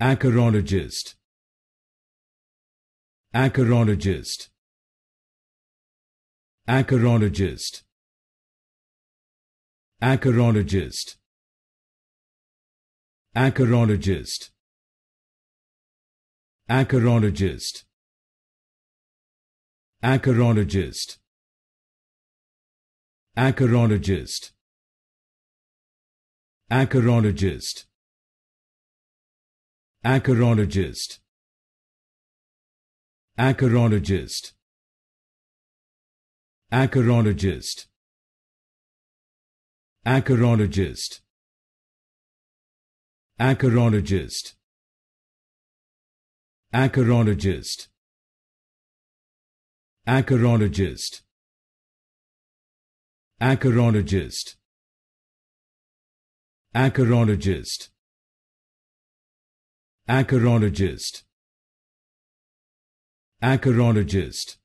Acarologist. Acarologist. Acarologist. Acarologist. Acarologist. Acarologist. Acarologist. Acarologist. Acarologist. Acarologist Acarologist Acarologist Acarologist Acarologist Acarologist Acarologist Acarologist Acarologist Acarologist Acarologist